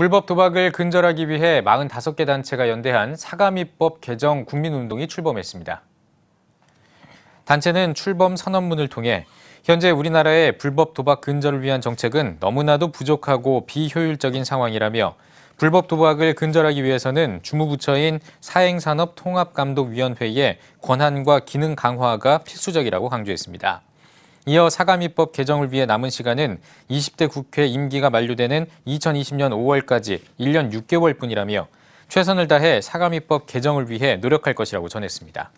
불법 도박을 근절하기 위해 45개 단체가 연대한 사가미법 개정 국민운동이 출범했습니다. 단체는 출범 선언문을 통해 현재 우리나라의 불법 도박 근절을 위한 정책은 너무나도 부족하고 비효율적인 상황이라며 불법 도박을 근절하기 위해서는 주무부처인 사행산업통합감독위원회의 권한과 기능 강화가 필수적이라고 강조했습니다. 이어 사과미법 개정을 위해 남은 시간은 20대 국회 임기가 만료되는 2020년 5월까지 1년 6개월뿐이라며 최선을 다해 사과미법 개정을 위해 노력할 것이라고 전했습니다.